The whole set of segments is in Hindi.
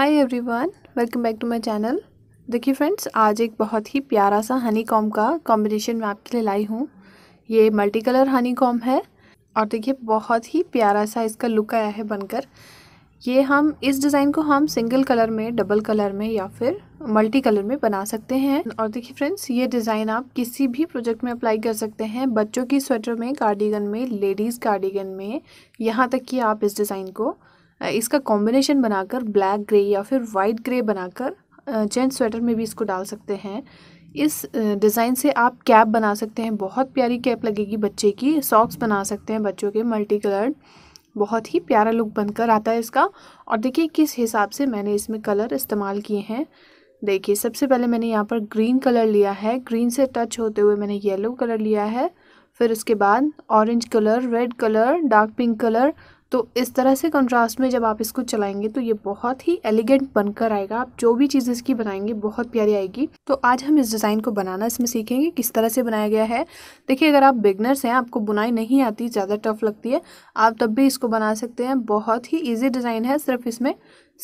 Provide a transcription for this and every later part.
hi everyone welcome back to my channel देखिए फ्रेंड्स आज एक बहुत ही प्यारा सा हनी कॉम का कॉम्बिनेशन मैं आपके लिए लाई हूँ ये मल्टी कलर हनी कॉम है और देखिए बहुत ही प्यारा सा इसका लुक आया है बनकर ये हम इस डिज़ाइन को हम सिंगल कलर में डबल कलर में या फिर मल्टी कलर में बना सकते हैं और देखिए फ्रेंड्स ये डिज़ाइन आप किसी भी प्रोजेक्ट में अप्लाई कर सकते हैं बच्चों की स्वेटर में कार्डिगन में लेडीज़ कार्डिगन में यहाँ तक कि आप इस डिज़ाइन को इसका कॉम्बिनेशन बनाकर ब्लैक ग्रे या फिर वाइट ग्रे बनाकर जेंट्स स्वेटर में भी इसको डाल सकते हैं इस डिज़ाइन से आप कैप बना सकते हैं बहुत प्यारी कैप लगेगी बच्चे की सॉक्स बना सकते हैं बच्चों के मल्टी कलर्ड बहुत ही प्यारा लुक बनकर आता है इसका और देखिए किस हिसाब से मैंने इसमें कलर इस्तेमाल किए हैं देखिए सबसे पहले मैंने यहाँ पर ग्रीन कलर लिया है ग्रीन से टच होते हुए मैंने येलो कलर लिया है फिर उसके बाद orange colour red colour dark pink colour तो इस तरह से कंट्रास्ट में जब आप इसको चलाएंगे तो ये बहुत ही एलिगेंट बनकर आएगा आप जो भी चीज़ इसकी बनाएंगे बहुत प्यारी आएगी तो आज हम इस डिज़ाइन को बनाना इसमें सीखेंगे किस तरह से बनाया गया है देखिए अगर आप बिगनर्स हैं आपको बुनाई नहीं आती ज़्यादा टफ लगती है आप तब भी इसको बना सकते हैं बहुत ही ईजी डिज़ाइन है सिर्फ इसमें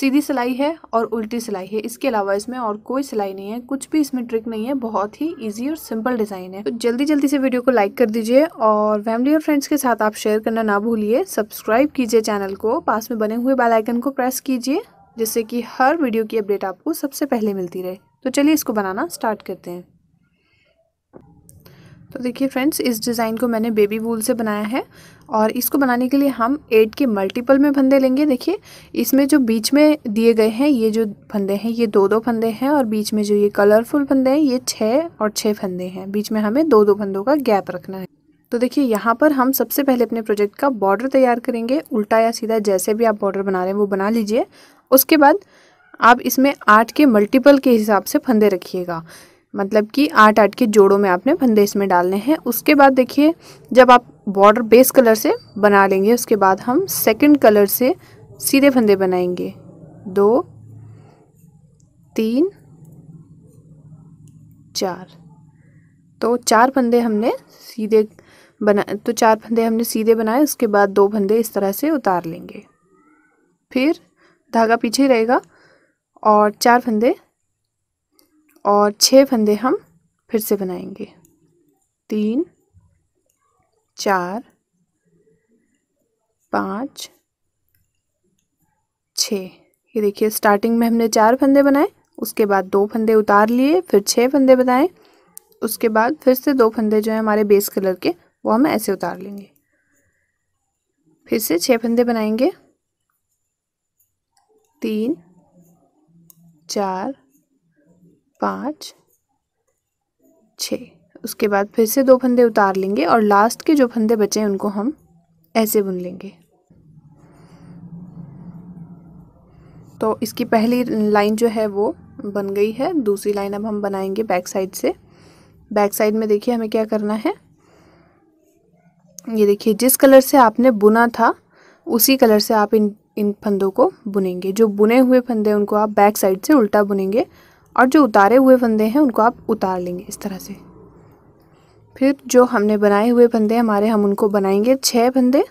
सीधी सिलाई है और उल्टी सिलाई है इसके अलावा इसमें और कोई सिलाई नहीं है कुछ भी इसमें ट्रिक नहीं है बहुत ही ईजी और सिंपल डिज़ाइन है तो जल्दी जल्दी से वीडियो को लाइक कर दीजिए और फैमिली और फ्रेंड्स के साथ आप शेयर करना ना भूलिए सब्सक्राइब कीजिए चैनल को पास में बने हुए बेलाइकन को प्रेस कीजिए जिससे कि हर वीडियो की अपडेट आपको सबसे पहले मिलती रहे तो चलिए इसको बनाना स्टार्ट करते हैं तो देखिए फ्रेंड्स इस डिज़ाइन को मैंने बेबी वूल से बनाया है और इसको बनाने के लिए हम एट के मल्टीपल में फंदे लेंगे देखिए इसमें जो बीच में दिए गए हैं ये जो फंदे हैं ये दो दो फंदे हैं और बीच में जो ये कलरफुल फंदे हैं ये छः और छः फंदे हैं बीच में हमें दो दो फंदों का गैप रखना है तो देखिए यहाँ पर हम सबसे पहले अपने प्रोजेक्ट का बॉर्डर तैयार करेंगे उल्टा या सीधा जैसे भी आप बॉर्डर बना रहे हैं वो बना लीजिए उसके बाद आप इसमें आठ के मल्टीपल के हिसाब से फंदे रखिएगा मतलब कि आठ आठ के जोड़ों में आपने फंदे इसमें डालने हैं उसके बाद देखिए जब आप बॉर्डर बेस कलर से बना लेंगे उसके बाद हम सेकंड कलर से सीधे फंदे बनाएंगे दो तीन चार तो चार फंदे हमने सीधे बना तो चार फंदे हमने सीधे बनाए उसके बाद दो फंदे इस तरह से उतार लेंगे फिर धागा पीछे रहेगा और चार फंदे और छः फंदे हम फिर से बनाएंगे तीन चार पाँच छ ये देखिए स्टार्टिंग में हमने चार फंदे बनाए उसके बाद दो फंदे उतार लिए फिर छः फंदे बनाए उसके बाद फिर से दो फंदे जो हैं हमारे बेस कलर के वो हम ऐसे उतार लेंगे फिर से छः फंदे बनाएंगे तीन चार पाँच छ उसके बाद फिर से दो फंदे उतार लेंगे और लास्ट के जो फंदे बचे हैं उनको हम ऐसे बुन लेंगे तो इसकी पहली लाइन जो है वो बन गई है दूसरी लाइन अब हम बनाएंगे बैक साइड से बैक साइड में देखिए हमें क्या करना है ये देखिए जिस कलर से आपने बुना था उसी कलर से आप इन इन फंदों को बुनेंगे जो बुने हुए फंदे उनको आप बैक साइड से उल्टा बुनेंगे और जो उतारे हुए फंदे हैं उनको आप उतार लेंगे इस तरह से फिर जो हमने बनाए हुए फंदे हमारे हम उनको बनाएंगे छः फंदे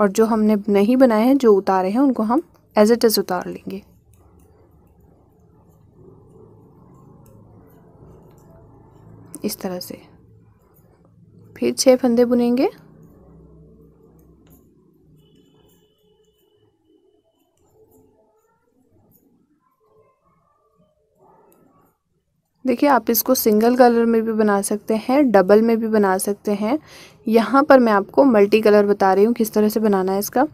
और जो हमने नहीं बनाए हैं जो उतारे हैं उनको हम एज इट इज़ उतार लेंगे इस तरह से फिर छः फंदे बुनेंगे देखिए आप इसको सिंगल कलर में भी बना सकते हैं डबल में भी बना सकते हैं यहाँ पर मैं आपको मल्टी कलर बता रही हूँ किस तरह से बनाना है इसका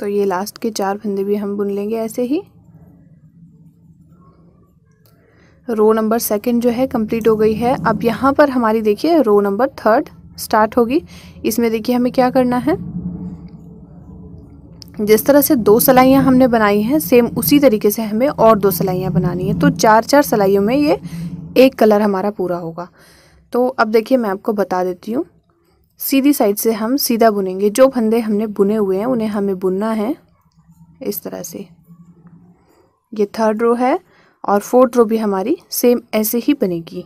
तो ये लास्ट के चार फंदे भी हम बुन लेंगे ऐसे ही रो नंबर सेकंड जो है कंप्लीट हो गई है अब यहाँ पर हमारी देखिए रो नंबर थर्ड स्टार्ट होगी इसमें देखिए हमें क्या करना है जिस तरह से दो सलाइयाँ हमने बनाई हैं सेम उसी तरीके से हमें और दो सलाइयाँ बनानी है तो चार चार सलाइयों में ये एक कलर हमारा पूरा होगा तो अब देखिए मैं आपको बता देती हूँ सीधी साइड से हम सीधा बुनेंगे जो फंदे हमने बुने हुए हैं उन्हें हमें बुनना है इस तरह से ये थर्ड रो है और फोर्थ रो भी हमारी सेम ऐसे ही बनेगी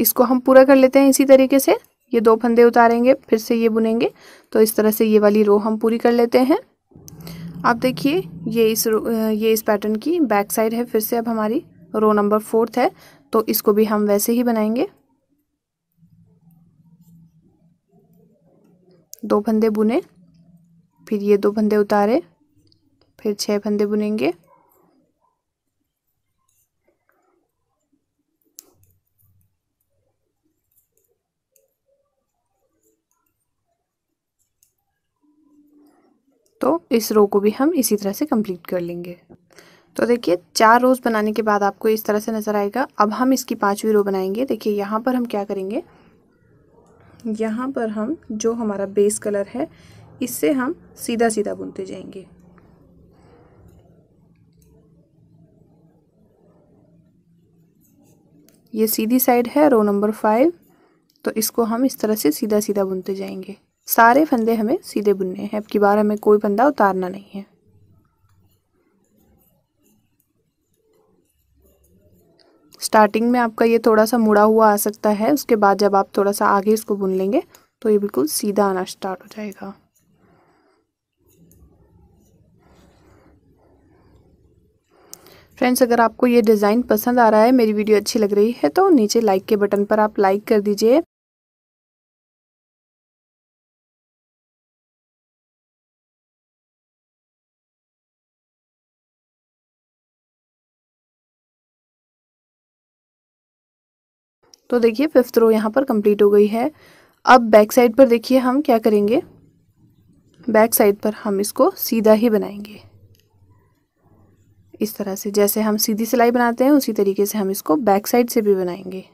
इसको हम पूरा कर लेते हैं इसी तरीके से ये दो फंदे उतारेंगे फिर से ये बुनेंगे तो इस तरह से ये वाली रो हम पूरी कर लेते हैं आप देखिए ये इस ये इस पैटर्न की बैक साइड है फिर से अब हमारी रो नंबर फोर्थ है तो इसको भी हम वैसे ही बनाएंगे दो फंदे बुने फिर ये दो फंदे उतारे फिर छः फंदे बुनेंगे तो इस रो को भी हम इसी तरह से कंप्लीट कर लेंगे तो देखिए चार रोज़ बनाने के बाद आपको इस तरह से नज़र आएगा अब हम इसकी पाँचवीं रो बनाएंगे देखिए यहाँ पर हम क्या करेंगे यहाँ पर हम जो हमारा बेस कलर है इससे हम सीधा सीधा बुनते जाएंगे ये सीधी साइड है रो नंबर फाइव तो इसको हम इस तरह से सीधा सीधा बुनते जाएंगे सारे फंदे हमें सीधे बुनने हैं अब की बार हमें कोई फंदा उतारना नहीं है स्टार्टिंग में आपका ये थोड़ा सा मुड़ा हुआ आ सकता है उसके बाद जब आप थोड़ा सा आगे इसको बुन लेंगे तो ये बिल्कुल सीधा आना स्टार्ट हो जाएगा फ्रेंड्स अगर आपको ये डिज़ाइन पसंद आ रहा है मेरी वीडियो अच्छी लग रही है तो नीचे लाइक के बटन पर आप लाइक कर दीजिए तो देखिए फिफ्थ रो यहाँ पर कंप्लीट हो गई है अब बैक साइड पर देखिए हम क्या करेंगे बैक साइड पर हम इसको सीधा ही बनाएंगे इस तरह से जैसे हम सीधी सिलाई बनाते हैं उसी तरीके से हम इसको बैक साइड से भी बनाएंगे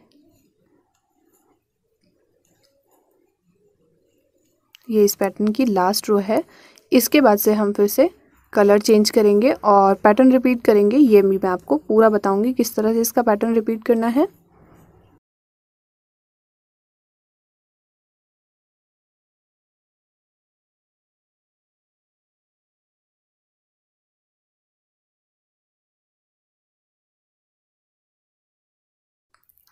ये इस पैटर्न की लास्ट रो है इसके बाद से हम फिर से कलर चेंज करेंगे और पैटर्न रिपीट करेंगे ये भी मैं आपको पूरा बताऊंगी किस तरह से इसका पैटर्न रिपीट करना है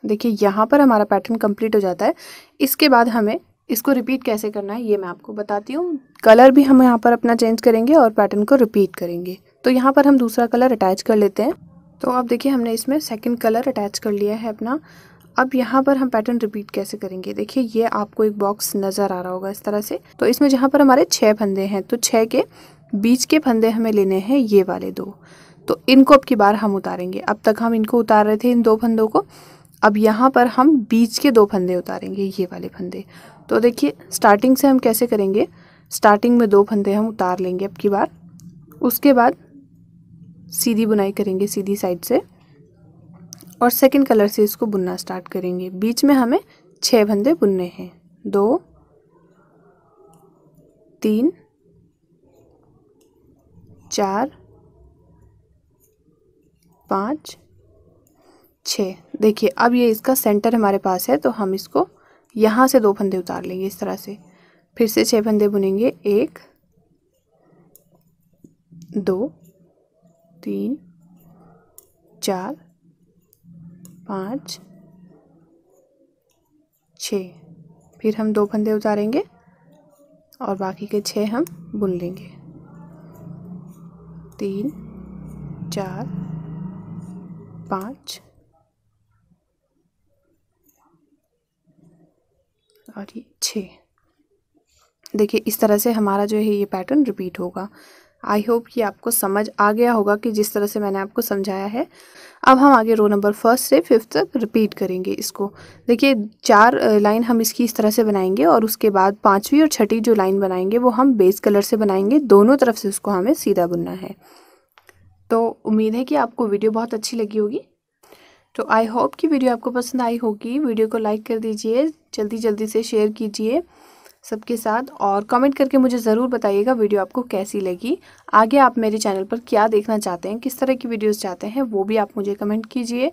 देखिए यहाँ पर हमारा पैटर्न कंप्लीट हो जाता है इसके बाद हमें इसको रिपीट कैसे करना है ये मैं आपको बताती हूँ कलर भी हम यहाँ पर अपना चेंज करेंगे और पैटर्न को रिपीट करेंगे तो यहाँ पर हम दूसरा कलर अटैच कर लेते हैं तो अब देखिए हमने इसमें सेकंड कलर अटैच कर लिया है अपना अब यहाँ पर हम पैटर्न रिपीट कैसे करेंगे देखिए ये आपको एक बॉक्स नज़र आ रहा होगा इस तरह से तो इसमें जहाँ पर हमारे छः फंदे हैं तो छः के बीच के फंदे हमें लेने हैं ये वाले दो तो इनको अब की बार हम उतारेंगे अब तक हम इनको उतार रहे थे इन दो फंदों को अब यहाँ पर हम बीच के दो फंदे उतारेंगे ये वाले फंदे तो देखिए स्टार्टिंग से हम कैसे करेंगे स्टार्टिंग में दो फंदे हम उतार लेंगे अब की बार उसके बाद सीधी बुनाई करेंगे सीधी साइड से और सेकंड कलर से इसको बुनना स्टार्ट करेंगे बीच में हमें छः फंदे बुनने हैं दो तीन चार पाँच छः देखिए अब ये इसका सेंटर हमारे पास है तो हम इसको यहाँ से दो फंदे उतार लेंगे इस तरह से फिर से छः फंदे बुनेंगे एक दो तीन चार पाँच छ फिर हम दो फंदे उतारेंगे और बाकी के छः हम बुन लेंगे तीन चार पाँच और ये छः देखिए इस तरह से हमारा जो है ये पैटर्न रिपीट होगा आई होप कि आपको समझ आ गया होगा कि जिस तरह से मैंने आपको समझाया है अब हम आगे रो नंबर फर्स्ट से फिफ्थ तक रिपीट करेंगे इसको देखिए चार लाइन हम इसकी इस तरह से बनाएंगे और उसके बाद पांचवी और छठी जो लाइन बनाएंगे वो हम बेस कलर से बनाएंगे दोनों तरफ से उसको हमें सीधा बुनना है तो उम्मीद है कि आपको वीडियो बहुत अच्छी लगी होगी तो आई होप कि वीडियो आपको पसंद आई होगी वीडियो को लाइक कर दीजिए जल्दी जल्दी से शेयर कीजिए सबके साथ और कमेंट करके मुझे ज़रूर बताइएगा वीडियो आपको कैसी लगी आगे आप मेरे चैनल पर क्या देखना चाहते हैं किस तरह की वीडियोस चाहते हैं वो भी आप मुझे कमेंट कीजिए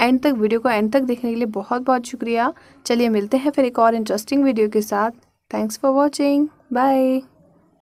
एंड तक वीडियो को एंड तक देखने के लिए बहुत बहुत शुक्रिया चलिए मिलते हैं फिर एक और इंटरेस्टिंग वीडियो के साथ थैंक्स फॉर वॉचिंग बाय